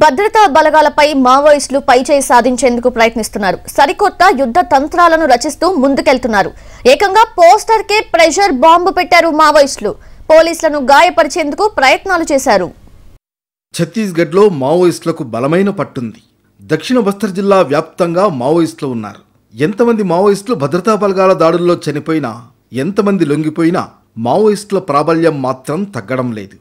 భద్రతా బలగాలపై మావోయిస్టులు పైచేయి సాధించేందుకు ప్రయత్నిస్తున్నారు సరికొత్త యుద్ధ తంత్రాలను రచిస్తూ ముందుకెళ్తున్నారు ఏకంగా పోస్టర్ కే ప్రెషర్ బాంబు పెట్టారు మావోయిస్టులు పోలీసులను గాయపరిచేందుకు ప్రయత్నాలు చేశారు ఛత్తీస్గఢ్లో మావోయిస్టులకు బలమైన పట్టుంది దక్షిణ బస్తర్ జిల్లా వ్యాప్తంగా మావోయిస్టులు ఉన్నారు ఎంతమంది మావోయిస్టులు భద్రతా బలగాల దాడుల్లో చనిపోయినా ఎంతమంది లొంగిపోయినా మావోయిస్టుల ప్రాబల్యం మాత్రం తగ్గడం లేదు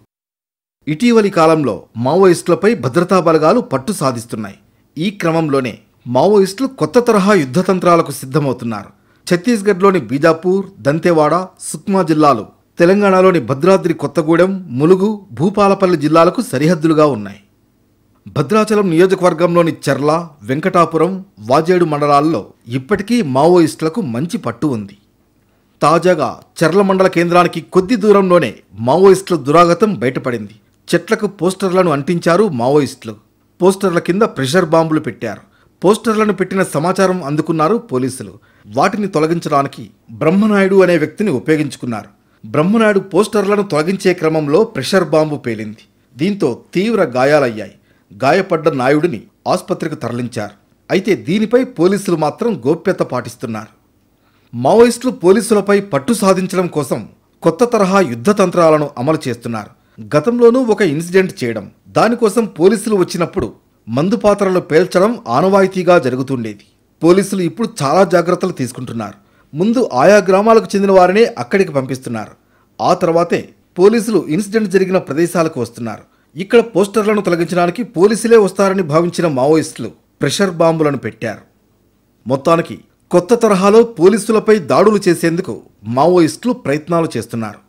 ఇటీవలి కాలంలో మావోయిస్టులపై భద్రతా బలగాలు పట్టు సాధిస్తున్నాయి ఈ క్రమంలోనే మావోయిస్టులు కొత్త తరహా యుద్ధతంత్రాలకు సిద్ధమవుతున్నారు ఛత్తీస్గఢ్లోని బీజాపూర్ దంతెవాడ సుక్మా జిల్లాలు తెలంగాణలోని భద్రాద్రి కొత్తగూడెం ములుగు భూపాలపల్లి జిల్లాలకు సరిహద్దులుగా ఉన్నాయి భద్రాచలం నియోజకవర్గంలోని చెర్ల వెంకటాపురం వాజేడు మండలాల్లో ఇప్పటికీ మావోయిస్టులకు మంచి పట్టు ఉంది తాజాగా చెర్ల మండల కేంద్రానికి కొద్ది దూరంలోనే మావోయిస్టుల దురాగతం బయటపడింది చెట్లకు పోస్టర్లను అంటించారు మావోయిస్టులు పోస్టర్ల కింద ప్రెషర్ బాంబులు పెట్టారు పోస్టర్లను పెట్టిన సమాచారం అందుకున్నారు పోలీసులు వాటిని తొలగించడానికి బ్రహ్మనాయుడు అనే వ్యక్తిని ఉపయోగించుకున్నారు బ్రహ్మనాయుడు పోస్టర్లను తొలగించే క్రమంలో ప్రెషర్ బాంబు పేలింది దీంతో తీవ్ర గాయాలయ్యాయి గాయపడ్డ నాయుడిని ఆసుపత్రికి తరలించారు అయితే దీనిపై పోలీసులు మాత్రం గోప్యత పాటిస్తున్నారు మావోయిస్టులు పోలీసులపై పట్టు సాధించడం కోసం కొత్త తరహా యుద్ధ తంత్రాలను అమలు చేస్తున్నారు గతంలోనూ ఒక ఇన్సిడెంట్ చేయడం దానికోసం పోలీసులు వచ్చినప్పుడు మందు పాత్రలు పేల్చడం ఆనవాయితీగా జరుగుతుండేది పోలీసులు ఇప్పుడు చాలా జాగ్రత్తలు తీసుకుంటున్నారు ముందు ఆయా గ్రామాలకు చెందిన వారినే అక్కడికి పంపిస్తున్నారు ఆ తర్వాతే పోలీసులు ఇన్సిడెంట్ జరిగిన ప్రదేశాలకు వస్తున్నారు ఇక్కడ పోస్టర్లను తొలగించడానికి పోలీసులే వస్తారని భావించిన మావోయిస్టులు ప్రెషర్ బాంబులను పెట్టారు మొత్తానికి కొత్త తరహాలో పోలీసులపై దాడులు చేసేందుకు మావోయిస్టులు ప్రయత్నాలు చేస్తున్నారు